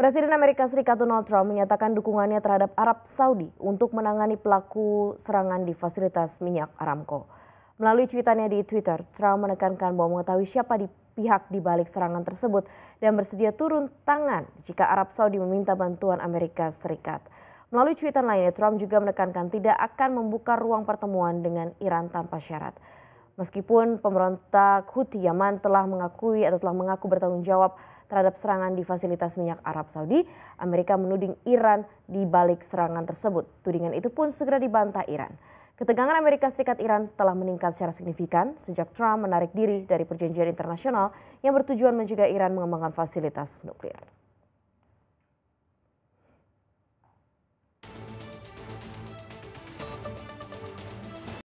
Presiden Amerika Serikat Donald Trump menyatakan dukungannya terhadap Arab Saudi untuk menangani pelaku serangan di fasilitas minyak Aramco. Melalui cuitannya di Twitter, Trump menekankan bahwa mengetahui siapa di pihak di balik serangan tersebut dan bersedia turun tangan jika Arab Saudi meminta bantuan Amerika Serikat. Melalui cuitan lainnya, Trump juga menekankan tidak akan membuka ruang pertemuan dengan Iran tanpa syarat. Meskipun pemberontak Houthi Yaman telah mengakui atau telah mengaku bertanggung jawab terhadap serangan di fasilitas minyak Arab Saudi, Amerika menuding Iran di balik serangan tersebut. Tudingan itu pun segera dibantah Iran. Ketegangan Amerika Serikat Iran telah meningkat secara signifikan sejak Trump menarik diri dari perjanjian internasional yang bertujuan mencegah Iran mengembangkan fasilitas nuklir.